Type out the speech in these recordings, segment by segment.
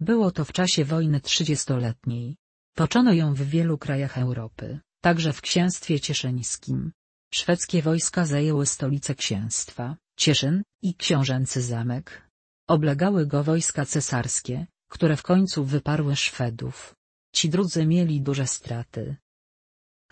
Było to w czasie wojny trzydziestoletniej. Toczono ją w wielu krajach Europy, także w Księstwie Cieszyńskim. Szwedzkie wojska zajęły stolicę księstwa, Cieszyn, i książęcy zamek. Oblegały go wojska cesarskie, które w końcu wyparły Szwedów. Ci drudzy mieli duże straty.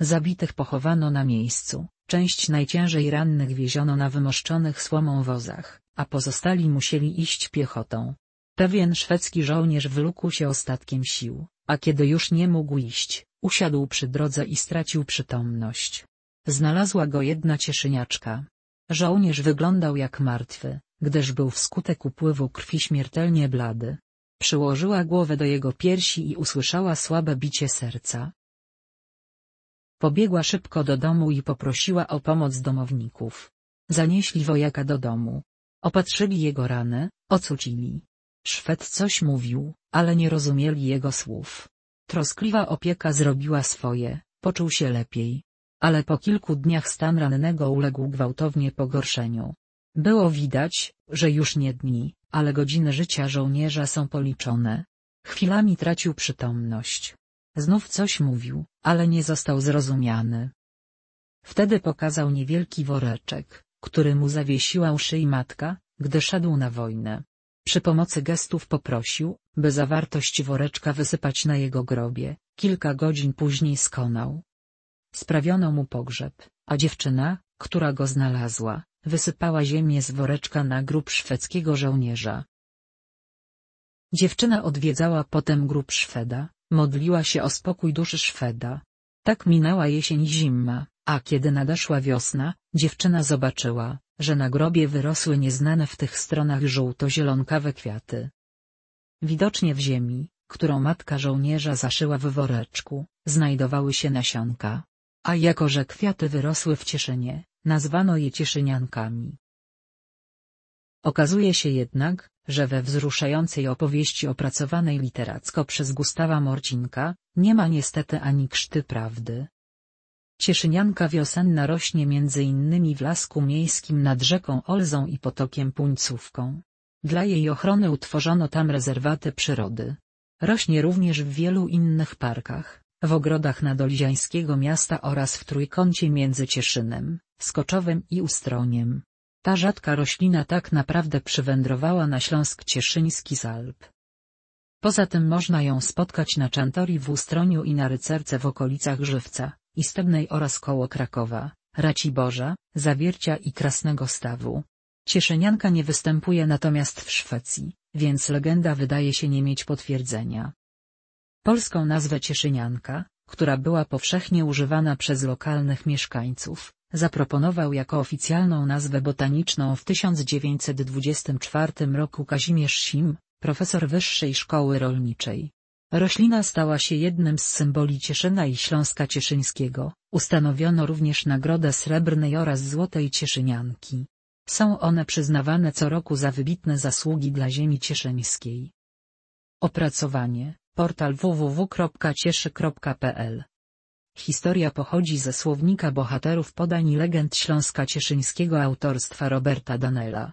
Zabitych pochowano na miejscu, część najciężej rannych wieziono na wymoszczonych słomą wozach, a pozostali musieli iść piechotą. Pewien szwedzki żołnierz wlókł się ostatkiem sił, a kiedy już nie mógł iść, usiadł przy drodze i stracił przytomność. Znalazła go jedna cieszyniaczka. Żołnierz wyglądał jak martwy, gdyż był wskutek upływu krwi śmiertelnie blady. Przyłożyła głowę do jego piersi i usłyszała słabe bicie serca. Pobiegła szybko do domu i poprosiła o pomoc domowników. Zanieśli wojaka do domu. Opatrzyli jego rany, ocucili, Szwed coś mówił, ale nie rozumieli jego słów. Troskliwa opieka zrobiła swoje, poczuł się lepiej. Ale po kilku dniach stan rannego uległ gwałtownie pogorszeniu. Było widać, że już nie dni, ale godziny życia żołnierza są policzone. Chwilami tracił przytomność. Znów coś mówił, ale nie został zrozumiany. Wtedy pokazał niewielki woreczek, który mu zawiesiła uszy i matka, gdy szedł na wojnę. Przy pomocy gestów poprosił, by zawartość woreczka wysypać na jego grobie, kilka godzin później skonał. Sprawiono mu pogrzeb, a dziewczyna, która go znalazła, wysypała ziemię z woreczka na grób szwedzkiego żołnierza. Dziewczyna odwiedzała potem grób Szweda, modliła się o spokój duszy Szweda. Tak minęła jesień zima. A kiedy nadeszła wiosna, dziewczyna zobaczyła, że na grobie wyrosły nieznane w tych stronach żółto-zielonkawe kwiaty. Widocznie w ziemi, którą matka żołnierza zaszyła w woreczku, znajdowały się nasionka. A jako że kwiaty wyrosły w Cieszynie, nazwano je cieszyniankami. Okazuje się jednak, że we wzruszającej opowieści opracowanej literacko przez Gustawa Morcinka, nie ma niestety ani krzty prawdy. Cieszynianka wiosenna rośnie między innymi w lasku miejskim nad rzeką Olzą i potokiem Puńcówką. Dla jej ochrony utworzono tam rezerwaty przyrody. Rośnie również w wielu innych parkach, w ogrodach nadolziańskiego miasta oraz w trójkącie między Cieszynem, Skoczowem Ustroniem. Ta rzadka roślina tak naprawdę przywędrowała na Śląsk Cieszyński z Alp. Poza tym można ją spotkać na Czantori w Ustroniu i na Rycerce w okolicach Żywca. Istebnej oraz koło Krakowa, Raciborza, Zawiercia i Krasnego Stawu. Cieszenianka nie występuje natomiast w Szwecji, więc legenda wydaje się nie mieć potwierdzenia. Polską nazwę Cieszynianka, która była powszechnie używana przez lokalnych mieszkańców, zaproponował jako oficjalną nazwę botaniczną w 1924 roku Kazimierz Sim, profesor Wyższej Szkoły Rolniczej. Roślina stała się jednym z symboli Cieszyna i Śląska Cieszyńskiego, ustanowiono również Nagrodę Srebrnej oraz Złotej Cieszynianki. Są one przyznawane co roku za wybitne zasługi dla ziemi cieszyńskiej. Opracowanie portal www.cieszy.pl Historia pochodzi ze słownika bohaterów podań i legend Śląska Cieszyńskiego autorstwa Roberta Danela.